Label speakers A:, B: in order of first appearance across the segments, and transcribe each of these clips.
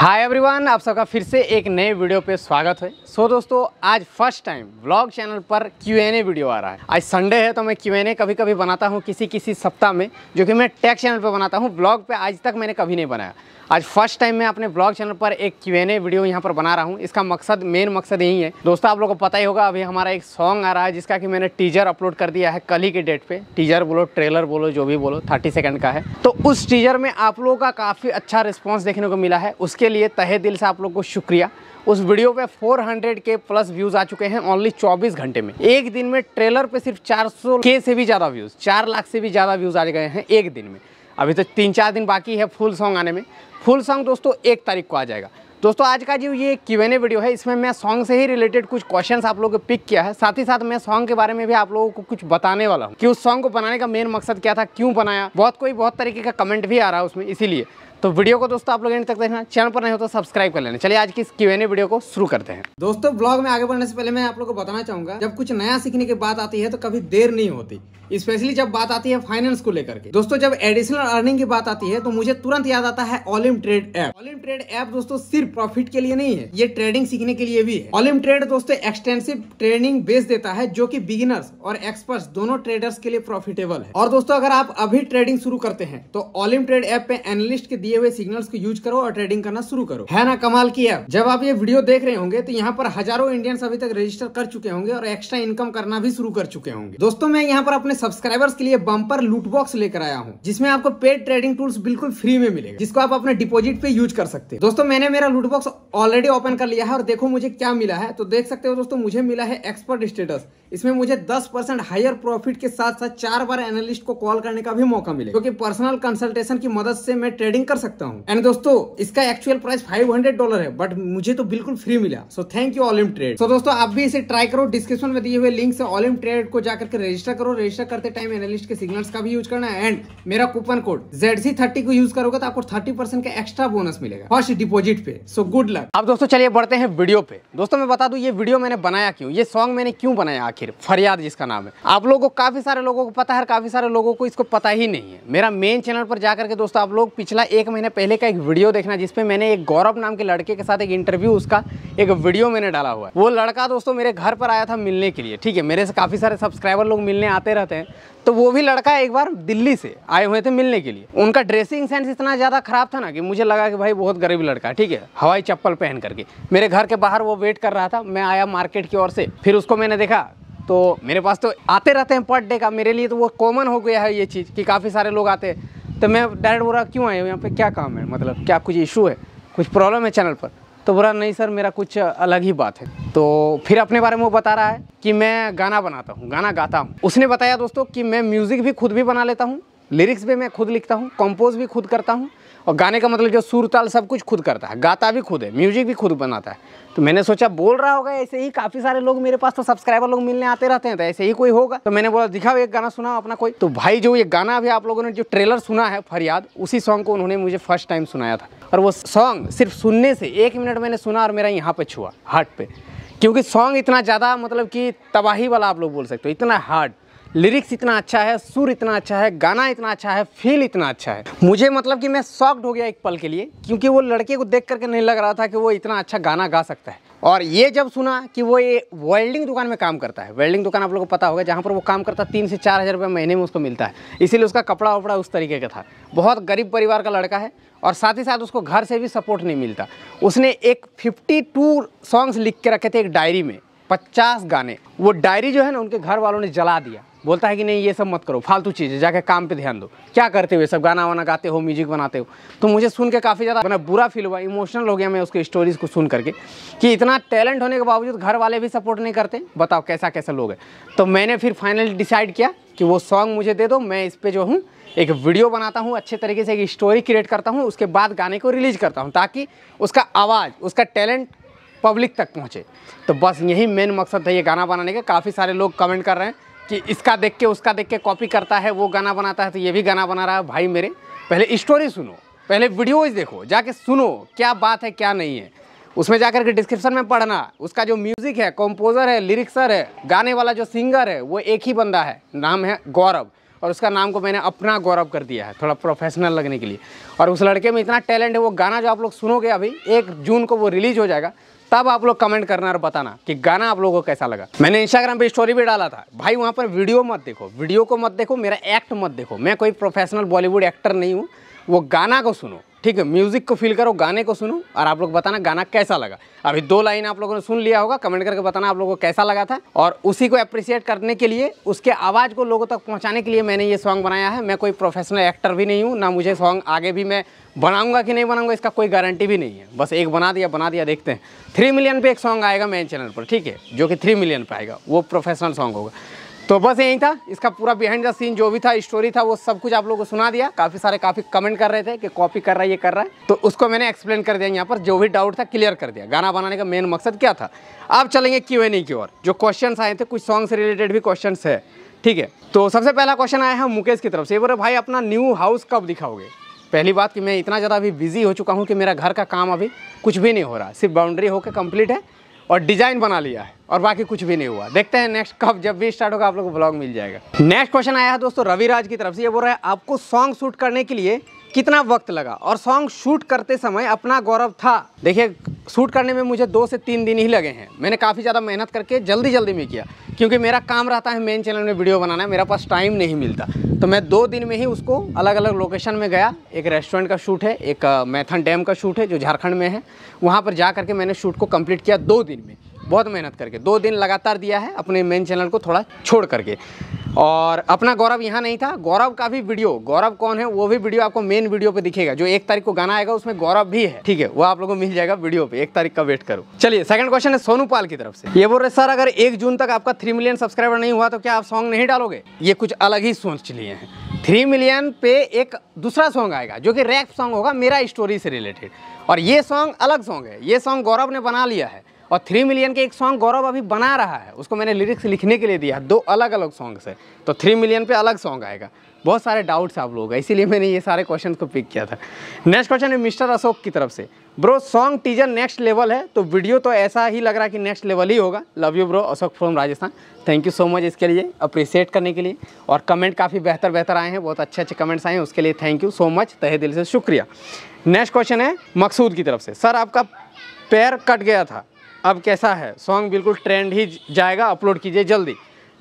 A: hi everyone आप सबका फिर से एक नए वीडियो पे स्वागत है सो so, दोस्तों आज फर्स्ट टाइम ब्लॉग चैनल पर क्यू एन ए वीडियो आ रहा है आज संडे है तो मैं क्यू एन ए कभी कभी बनाता हूँ किसी किसी सप्ताह में जो कि मैं टैक्स चैनल पे बनाता हूँ ब्लॉग पे आज तक मैंने कभी नहीं बनाया आज फर्स्ट टाइम मैं अपने ब्लॉग चैनल पर एक क्यू एन ए वीडियो यहाँ पर बना रहा हूँ इसका मकसद मेन मकसद यही है दोस्तों आप लोगों को पता ही होगा अभी हमारा एक सॉन्ग आ रहा है जिसका कि मैंने टीजर अपलोड कर दिया है कल ही के डेट पे टीजर बोलो ट्रेलर बोलो जो भी बोलो थर्टी सेकेंड का है तो उस टीजर में आप लोगों का काफ़ी अच्छा रिस्पॉन्स देखने को मिला है उसके लिए तहे दिल से आप लोग को शुक्रिया उस वीडियो पे 400 के प्लस व्यूज आ चुके हैं ओनली 24 घंटे में एक दिन में ट्रेलर पे सिर्फ 400 के से भी ज़्यादा व्यूज़ चार लाख से भी ज़्यादा व्यूज़ आ गए हैं एक दिन में अभी तो तीन चार दिन बाकी है फुल सॉन्ग आने में फुल सॉन्ग दोस्तों एक तारीख को आ जाएगा दोस्तों आज का जो ये क्यू एन ए वीडियो है इसमें मैं सॉन्ग से ही रिलेटेड कुछ क्वेश्चंस आप लोगों को पिक किया है साथ ही साथ मैं सॉन्ग के बारे में भी आप लोगों को कुछ बताने वाला हूँ कि उस सॉन्ग को बनाने का मेन मकसद क्या था क्यों बनाया बहुत कोई बहुत तरीके का कमेंट भी आ रहा है उसमें इसीलिए तो वीडियो को दोस्तों आप लोग एंड तक देखना चैनल पर नहीं हो तो सब्सक्राइब कर लेना चलिए आज की इस क्यू एन ए वीडियो को शुरू करते हैं दोस्तों ब्लॉग में आगे बढ़ने से पहले मैं आप लोग को बताना चाहूंगा जब कुछ नया सीखने की बात आती है तो कभी देर नहीं होती स्पेशली जब बात आती है फाइनेंस को लेकर के दोस्तों जब एडिशनल अर्निंग की बात आती है तो मुझे तुरंत याद आता है Olymp Trade app Olymp Trade app दोस्तों सिर्फ सिर्फ प्रॉफिट के लिए नहीं है ये ट्रेडिंग सीखने के लिए भी है ऑलिम ट्रेड दोस्तों एक्सटेंसिव ट्रेनिंग बेस देता है जो की बिगिनर्स और एक्सपर्ट्स दोनों ट्रेडर्स के लिए प्रॉफिटेबल है और दोस्तों अगर आप अभी ट्रेडिंग शुरू करते हैं तो ऑलिम ट्रेड ऐप पे एनालिस्ट के दिए हुए सिग्नल को यूज करो और ट्रेडिंग करना शुरू करो है ना कमाल की ऐप जब आप ये वीडियो देख रहे होंगे तो यहाँ पर हजारों इंडियंस अभी तक रजिस्टर कर चुके होंगे और एक्स्ट्रा इनकम करना भी शुरू कर चुके होंगे दोस्तों मैं यहाँ पर अपने सब्सक्राइबर्स के लिए बम्पर लूटबॉक्स लेकर आया हूँ जिसमें आपको पेड ट्रेडिंग टूल्स बिल्कुल फ्री में मिलेगा जिसको आप अपने डिपोजिट पे यूज कर सकते हैं दोस्तों मैंने मेरा रूट बॉक्स ऑलरेडी ओपन कर लिया है और देखो मुझे क्या मिला है तो देख सकते हो दोस्तों मुझे मिला है एक्सपर्ट स्टेटस इसमें मुझे 10 परसेंट हायर प्रॉफिट के साथ साथ चार बार एनालिस्ट को कॉल करने का भी मौका मिले क्योंकि पर्सनल कंसल्टेशन की मदद से मैं ट्रेडिंग कर सकता हूँ एंड दोस्तों इसका एक्चुअल प्राइस 500 डॉलर है बट मुझे तो बिल्कुल फ्री मिला so thank you Olymp Trade so दोस्तों आप भी इसे ट्राई करो डिस्क्रिप्शन में दिए हुए लिंक से ऑलिम ट्रेड को जाकर रजिस्टर करो रजिस्टर करते टाइम एनालिस्ट के सिग्नल का भी यूज करना एंड मेरा कूपन कोड जेड को यूज करोगे तो आपको थर्टी का एक्स्ट्रा बोनस मिलेगा फर्स्ट डिपोजिट पे सो गुड लक अब दोस्तों चलिए बढ़ते हैं वीडियो पे दोस्तों मैं बता दू ये वीडियो मैंने बनाया क्यों ये सॉन्ग मैंने क्यों बनाया आखिर फरियाद जिसका नाम है आप लोगों को काफ़ी सारे लोगों को पता है काफ़ी सारे लोगों को इसको पता ही नहीं है मेरा मेन चैनल पर जाकर के दोस्तों आप लोग पिछला एक महीने पहले का एक वीडियो देखना जिसपे मैंने एक गौरव नाम के लड़के के साथ एक इंटरव्यू उसका एक वीडियो मैंने डाला हुआ है वो लड़का दोस्तों मेरे घर पर आया था मिलने के लिए ठीक है मेरे से काफ़ी सारे सब्सक्राइबर लोग मिलने आते रहते हैं तो वो भी लड़का एक बार दिल्ली से आए हुए थे मिलने के लिए उनका ड्रेसिंग सेंस इतना ज़्यादा ख़राब था ना कि मुझे लगा कि भाई बहुत गरीब लड़का ठीक है हवाई चप्पल पहन करके मेरे घर के बाहर वो वेट कर रहा था मैं आया मार्केट की ओर से फिर उसको मैंने देखा तो मेरे पास तो आते रहते हैं पर डे का मेरे लिए तो वो कॉमन हो गया है ये चीज़ कि काफ़ी सारे लोग आते हैं तो मैं डायरेक्ट बोला क्यों आए यहाँ पे क्या काम है मतलब क्या कुछ इशू है कुछ प्रॉब्लम है चैनल पर तो बोला नहीं सर मेरा कुछ अलग ही बात है तो फिर अपने बारे में वो बता रहा है कि मैं गाना बनाता हूँ गाना गाता हूँ उसने बताया दोस्तों कि मैं म्यूज़िक भी खुद भी बना लेता हूँ लिरिक्स भी मैं खुद लिखता हूँ कंपोज भी खुद करता हूँ और गाने का मतलब जो सुरताल सब कुछ खुद करता है गाता भी खुद है म्यूजिक भी खुद बनाता है तो मैंने सोचा बोल रहा होगा ऐसे ही काफ़ी सारे लोग मेरे पास तो सब्सक्राइबर लोग मिलने आते रहते हैं तो ऐसे ही कोई होगा तो मैंने बोला दिखाओ एक गाना सुना अपना कोई तो भाई जो ये गाना अभी आप लोगों ने जो ट्रेलर सुना है फरियाद उसी सॉन्ग को उन्होंने मुझे फर्स्ट टाइम सुनाया था और वो सॉन्ग सिर्फ सुनने से एक मिनट मैंने सुना और मेरा यहाँ पर छुआ हार्ट पे क्योंकि सॉन्ग इतना ज़्यादा मतलब कि तबाही वाला आप लोग बोल सकते हो इतना हार्ड लिरिक्स इतना अच्छा है सुर इतना अच्छा है गाना इतना अच्छा है फील इतना अच्छा है मुझे मतलब कि मैं शॉक्ड हो गया एक पल के लिए क्योंकि वो लड़के को देख करके नहीं लग रहा था कि वो इतना अच्छा गाना गा सकता है और ये जब सुना कि वो ये वेल्डिंग दुकान में काम करता है वेल्डिंग दुकान आप लोगों को पता होगा जहाँ पर वो काम करता है तीन से चार हज़ार रुपये महीने में उसको मिलता है इसीलिए उसका कपड़ा वपड़ा उस तरीके का था बहुत गरीब परिवार का लड़का है और साथ ही साथ उसको घर से भी सपोर्ट नहीं मिलता उसने एक फिफ्टी टू सॉन्ग्स लिख के रखे थे एक डायरी में पचास गाने वो डायरी जो है ना उनके घर वालों ने जला दिया बोलता है कि नहीं ये सब मत करो फालतू चीज़ है जाके काम पे ध्यान दो क्या करते हो ये सब गाना वाना गाते हो म्यूजिक बनाते हो तो मुझे सुन के काफ़ी ज़्यादा मैंने मतलब बुरा फील हुआ इमोशनल हो गया मैं उसकी स्टोरीज़ को सुन करके कि इतना टैलेंट होने के बावजूद घर वाले भी सपोर्ट नहीं करते बताओ कैसा कैसा लोग है तो मैंने फिर फाइनली डिसाइड किया कि वो सॉन्ग मुझे दे दो मैं इस पर जो हूँ एक वीडियो बनाता हूँ अच्छे तरीके से एक स्टोरी क्रिएट करता हूँ उसके बाद गाने को रिलीज़ करता हूँ ताकि उसका आवाज़ उसका टैलेंट पब्लिक तक पहुँचे तो बस यही मेन मकसद है ये गाना बनाने का काफ़ी सारे लोग कमेंट कर रहे हैं कि इसका देख के उसका देख के कॉपी करता है वो गाना बनाता है तो ये भी गाना बना रहा है भाई मेरे पहले स्टोरी सुनो पहले वीडियोज देखो जाके सुनो क्या बात है क्या नहीं है उसमें जाकर के डिस्क्रिप्शन में पढ़ना उसका जो म्यूज़िक है कंपोज़र है लिरिक्सर है गाने वाला जो सिंगर है वो एक ही बंदा है नाम है गौरव और उसका नाम को मैंने अपना गौरव कर दिया है थोड़ा प्रोफेशनल लगने के लिए और उस लड़के में इतना टैलेंट है वो गाना जो आप लोग सुनोगे अभी एक जून को वो रिलीज़ हो जाएगा तब आप लोग कमेंट करना और बताना कि गाना आप लोगों को कैसा लगा मैंने इंस्टाग्राम पे स्टोरी भी डाला था भाई वहाँ पर वीडियो मत देखो वीडियो को मत देखो मेरा एक्ट मत देखो मैं कोई प्रोफेशनल बॉलीवुड एक्टर नहीं हूँ वो गाना को सुनो ठीक है म्यूज़िक को फील करो गाने को सुनो और आप लोग बताना गाना कैसा लगा अभी दो लाइन आप लोगों ने सुन लिया होगा कमेंट करके बताना आप लोगों को कैसा लगा था और उसी को अप्रिशिएट करने के लिए उसके आवाज़ को लोगों तक पहुँचाने के लिए मैंने ये सॉन्ग बनाया है मैं कोई प्रोफेशनल एक्टर भी नहीं हूँ ना मुझे सॉन्ग आगे भी मैं बनाऊँगा कि नहीं बनाऊँगा इसका कोई गारंटी भी नहीं है बस एक बना दिया बना दिया देखते हैं थ्री मिलियन पर एक सॉन्ग आएगा मेन चैनल पर ठीक है जो कि थ्री मिलियन पर आएगा वो प्रोफेशनल सॉन्ग होगा तो बस यही था इसका पूरा बिहाइंड द सीन जो भी था स्टोरी था वो सब कुछ आप लोगों को सुना दिया काफ़ी सारे काफ़ी कमेंट कर रहे थे कि कॉपी कर रहा है ये कर रहा है तो उसको मैंने एक्सप्लेन कर दिया यहाँ पर जो भी डाउट था क्लियर कर दिया गाना बनाने का मेन मकसद क्या था आप चलेंगे क्यों है नहीं की ओर जो क्वेश्चन आए थे कुछ सॉन्ग से रिलेटेड भी क्वेश्चन है ठीक है तो सबसे पहला क्वेश्चन आया है मुकेश की तरफ से बोले भाई अपना न्यू हाउस कब दिखाओगे पहली बात कि मैं इतना ज़्यादा अभी बिजी हो चुका हूँ कि मेरा घर का काम अभी कुछ भी नहीं हो रहा सिर्फ बाउंड्री होकर कंप्लीट है और डिज़ाइन बना लिया है और बाकी कुछ भी नहीं हुआ देखते हैं नेक्स्ट कब जब भी स्टार्ट होगा आप लोग को ब्लॉग मिल जाएगा नेक्स्ट क्वेश्चन आया है दोस्तों रविराज की तरफ से ये बोल रहा है आपको सॉन्ग शूट करने के लिए कितना वक्त लगा और सॉन्ग शूट करते समय अपना गौरव था देखिए शूट करने में मुझे दो से तीन दिन ही लगे हैं मैंने काफ़ी ज़्यादा मेहनत करके जल्दी जल्दी में किया क्योंकि मेरा काम रहता है मेन चैनल में वीडियो बनाना मेरा पास टाइम नहीं मिलता तो मैं दो दिन में ही उसको अलग अलग लोकेशन में गया एक रेस्टोरेंट का शूट है एक मैथन डैम का शूट है जो झारखंड में है वहाँ पर जा करके मैंने शूट को कम्प्लीट किया दो दिन में बहुत मेहनत करके दो दिन लगातार दिया है अपने मेन चैनल को थोड़ा छोड़ करके और अपना गौरव यहाँ नहीं था गौरव का भी वीडियो गौरव कौन है वो भी वीडियो आपको मेन वीडियो पे दिखेगा जो एक तारीख को गाना आएगा उसमें गौरव भी है ठीक है वो आप लोगों को मिल जाएगा वीडियो पे एक तारीख का वेट करो चलिए सेकंड क्वेश्चन है सोनू पाल की तरफ से ये बोल रहे सर अगर एक जून तक आपका थ्री मिलियन सब्सक्राइबर नहीं हुआ तो क्या आप सॉन्ग नहीं डालोगे ये कुछ अलग ही सोच लिए हैं थ्री मिलियन पे एक दूसरा सॉन्ग आएगा जो कि रैप सॉन्ग होगा मेरा स्टोरी से रिलेटेड और ये सॉन्ग अलग सॉन्ग है ये सॉन्ग गौरव ने बना लिया है और थ्री मिलियन के एक सॉन्ग गौरव अभी बना रहा है उसको मैंने लिरिक्स लिखने के लिए दिया दो अलग अलग सॉन्ग्स है तो थ्री मिलियन पे अलग सॉन्ग आएगा बहुत सारे डाउट्स आप लोगों का इसीलिए मैंने ये सारे क्वेश्चन को पिक किया था नेक्स्ट क्वेश्चन है मिस्टर अशोक की तरफ से bro song teaser next level है तो वीडियो तो ऐसा ही लग रहा है कि नेक्स्ट लेवल ही होगा love you bro Ashok from Rajasthan thank you so much इसके लिए अप्रिसिएट करने के लिए और कमेंट काफ़ी बेहतर बेहतर आए हैं बहुत अच्छे अच्छे कमेंट्स आए हैं उसके लिए थैंक यू सो मच तहे दिल से शुक्रिया नेक्स्ट क्वेश्चन है मकसूद की तरफ से सर आपका पैर कट गया था अब कैसा है सॉन्ग बिल्कुल ट्रेंड ही जाएगा अपलोड कीजिए जल्दी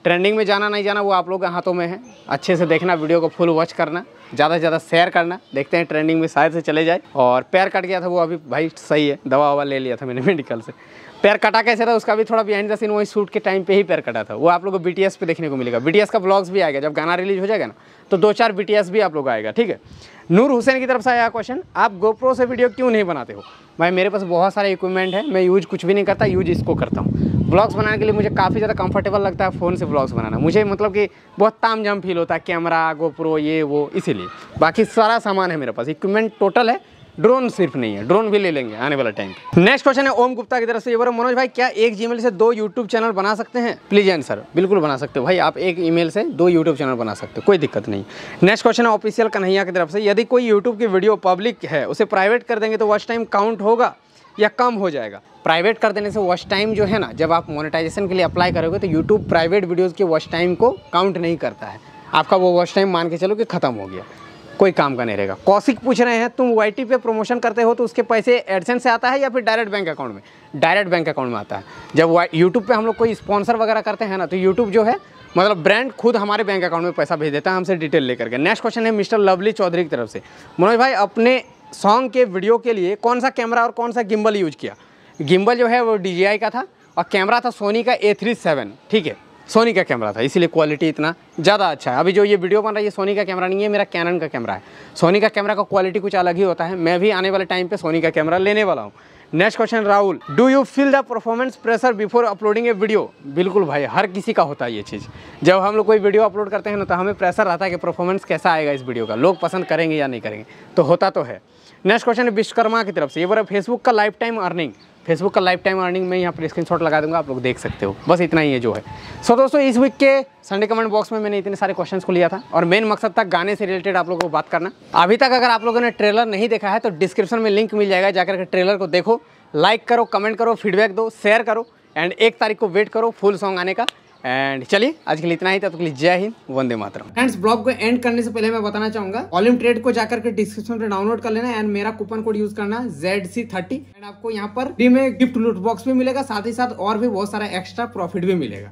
A: ट्रेंडिंग में जाना नहीं जाना वो आप लोगों के हाथों में है अच्छे से देखना वीडियो को फुल वॉच करना ज़्यादा से ज़्यादा शेयर करना देखते हैं ट्रेंडिंग में शायद से चले जाए और पैर कट गया था वो अभी भाई सही है दवा ववा ले लिया था मैंने मेडिकल से पैर कटा कैसे था उसका भी थोड़ा बिहाइंड द सीन वही शूट के टाइम पे ही पैर कटा था वो आप लोग को बीटीएस पे देखने को मिलेगा बीटीएस का ब्लॉग्स भी आएगा जब गाना रिलीज हो जाएगा ना तो दो चार बीटीएस भी आप लोग आएगा ठीक है नूर हुसैन की तरफ से आया क्वेश्चन आप गोप्रो से वीडियो क्यों नहीं बनाते हो भाई मेरे पास बहुत सारे इक्विपमेंट है मैं यूज कुछ भी नहीं करता यूज इसको करता हूँ ब्लॉग्स बनाने के लिए मुझे काफ़ी ज़्यादा कंफर्टेबल लगता है फ़ोन से ब्लॉग्स बनाना मुझे मतलब कि बहुत ताम जाम फील होता है कैमरा गोप्रो ये वो इसीलिए बाकी सारा सामान है मेरे पास इक्विपमेंट टोटल है ड्रोन सिर्फ नहीं है ड्रोन भी ले लेंगे आने वाला टाइम नेक्स्ट क्वेश्चन है ओम गुप्ता की तरफ से ये मनोज भाई क्या एक जीमेल से दो यूट्यूब चैनल बना सकते हैं प्लीज आंसर बिल्कुल बना सकते हो भाई आप एक ईमेल से दो यूट्यूब चैनल बना सकते हो कोई दिक्कत नहीं नेक्स्ट क्वेश्चन है ऑफिशियल कन्हैया की तरफ से यदि कोई यूट्यूब की वीडियो पब्लिक है उसे प्राइवेट कर देंगे तो वॉच टाइम काउंट होगा या कम हो जाएगा प्राइवेट कर देने से वॉच टाइम जो है ना जब आप मोनेटाइजेशन के लिए अप्लाई करोगे तो यूट्यूब प्राइवेट वीडियोज़ के वॉच टाइम को काउंट नहीं करता है आपका वो वॉच टाइम मान के चलो कि ख़त्म हो गया कोई काम का नहीं रहेगा कौशिक पूछ रहे हैं तुम वाई पे प्रमोशन करते हो तो उसके पैसे एडसेंस से आता है या फिर डायरेक्ट बैंक अकाउंट में डायरेक्ट बैंक अकाउंट में आता है जब यूट्यूब पे हम लोग कोई स्पॉन्सर वगैरह करते हैं ना तो यूट्यूब जो है मतलब ब्रांड खुद हमारे बैंक अकाउंट में पैसा भेज देता है हमसे डिटेल लेकर के नेक्स्ट क्वेश्चन है मिस्टर लवली चौधरी की तरफ से मनोज भाई अपने सॉन्ग के वीडियो के लिए कौन सा कैमरा और कौन सा गिम्बल यूज किया गिम्बल जो है वो डी का था और कैमरा था सोनी का ए ठीक है सोनी का कैमरा था इसीलिए क्वालिटी इतना ज़्यादा अच्छा है अभी जो ये वीडियो बन रहा है ये सोनी का कैमरा नहीं है मेरा कैनन का कैमरा है सोनी का कैमरा का क्वालिटी कुछ अलग ही होता है मैं भी आने वाले टाइम पे सोनी का कैमरा लेने वाला हूँ next question Rahul do you feel the performance pressure before uploading a video बिल्कुल भाई हर किसी का होता है ये चीज़ जब हम लोग कोई वीडियो अपलोड करते हैं ना तो हमें प्रेशर रहता है कि परफॉर्मेंस कैसा आएगा इस वीडियो का लोग पसंद करेंगे या नहीं करेंगे तो होता तो है नेक्स्ट क्वेश्चन है विश्वकर्मा की तरफ से ये बोला फेसबुक का लाइफ टाइम अर्निंग फेसबुक का लाइफ टाइम अर्निंग में यहाँ पर स्क्रीनशॉट लगा दूंगा आप लोग देख सकते हो बस इतना ही है जो है सो so, दोस्तों इस वीक के संडे कमेंट बॉक्स में मैंने इतने सारे क्वेश्चंस को लिया था और मेन मकसद था गाने से रिलेटेड आप लोगों को बात करना अभी तक अगर आप लोगों ने ट्रेलर नहीं देखा है तो डिस्क्रिप्शन में लिंक मिल जाएगा जाकर के ट्रेलर को देखो लाइक करो कमेंट करो फीडबैक दो शेयर करो एंड एक तारीख को वेट करो फुल सॉन्ग आने का एंड चलिए आज के लिए इतना ही तब तो लिए जय हिंद वंदे मातरम फ्रेंड्स ब्लॉग को एंड करने से पहले मैं बताना चाहूंगा वॉल्यूम ट्रेड को जाकर के डिस्क्रिप्शन पे डाउनलोड कर लेना एंड मेरा कूपन कोड यूज करना जेड सी थर्टी एंड आपको यहाँ पर फ्री में गिफ्ट लूट बॉक्स भी मिलेगा साथ ही साथ और भी बहुत सारा एक्स्ट्रा प्रॉफिट भी मिलेगा